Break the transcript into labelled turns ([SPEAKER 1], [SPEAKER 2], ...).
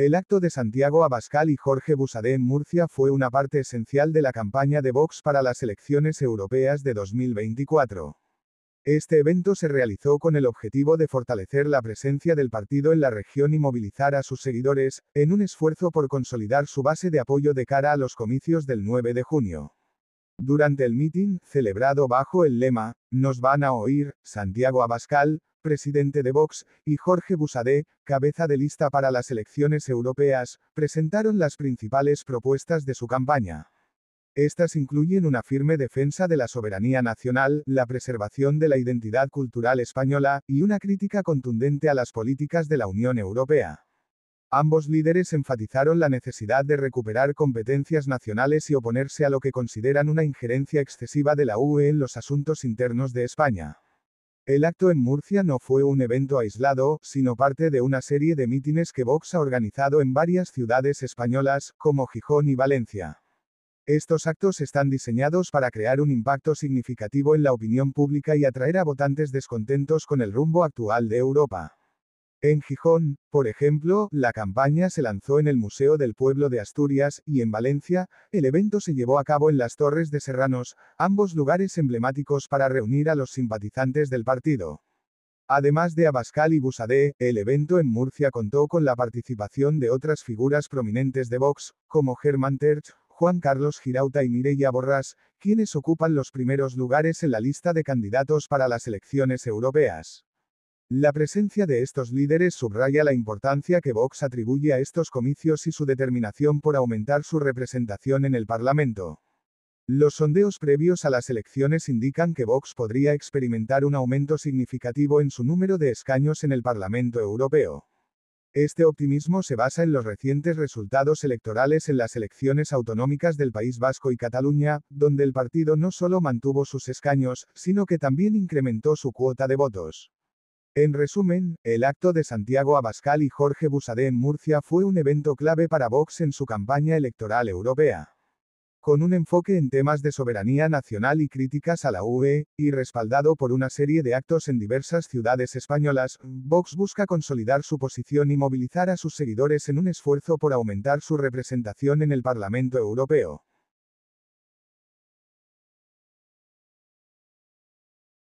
[SPEAKER 1] El acto de Santiago Abascal y Jorge Busadé en Murcia fue una parte esencial de la campaña de Vox para las elecciones europeas de 2024. Este evento se realizó con el objetivo de fortalecer la presencia del partido en la región y movilizar a sus seguidores, en un esfuerzo por consolidar su base de apoyo de cara a los comicios del 9 de junio. Durante el mitin, celebrado bajo el lema, nos van a oír, Santiago Abascal, presidente de Vox, y Jorge Busadé, cabeza de lista para las elecciones europeas, presentaron las principales propuestas de su campaña. Estas incluyen una firme defensa de la soberanía nacional, la preservación de la identidad cultural española, y una crítica contundente a las políticas de la Unión Europea. Ambos líderes enfatizaron la necesidad de recuperar competencias nacionales y oponerse a lo que consideran una injerencia excesiva de la UE en los asuntos internos de España. El acto en Murcia no fue un evento aislado, sino parte de una serie de mítines que Vox ha organizado en varias ciudades españolas, como Gijón y Valencia. Estos actos están diseñados para crear un impacto significativo en la opinión pública y atraer a votantes descontentos con el rumbo actual de Europa. En Gijón, por ejemplo, la campaña se lanzó en el Museo del Pueblo de Asturias y en Valencia, el evento se llevó a cabo en las Torres de Serranos, ambos lugares emblemáticos para reunir a los simpatizantes del partido. Además de Abascal y Busadé, el evento en Murcia contó con la participación de otras figuras prominentes de Vox, como Germán Terch, Juan Carlos Girauta y Mireia Borrás, quienes ocupan los primeros lugares en la lista de candidatos para las elecciones europeas. La presencia de estos líderes subraya la importancia que Vox atribuye a estos comicios y su determinación por aumentar su representación en el Parlamento. Los sondeos previos a las elecciones indican que Vox podría experimentar un aumento significativo en su número de escaños en el Parlamento Europeo. Este optimismo se basa en los recientes resultados electorales en las elecciones autonómicas del País Vasco y Cataluña, donde el partido no solo mantuvo sus escaños, sino que también incrementó su cuota de votos. En resumen, el acto de Santiago Abascal y Jorge Busadé en Murcia fue un evento clave para Vox en su campaña electoral europea. Con un enfoque en temas de soberanía nacional y críticas a la UE, y respaldado por una serie de actos en diversas ciudades españolas, Vox busca consolidar su posición y movilizar a sus seguidores en un esfuerzo por aumentar su representación en el Parlamento Europeo.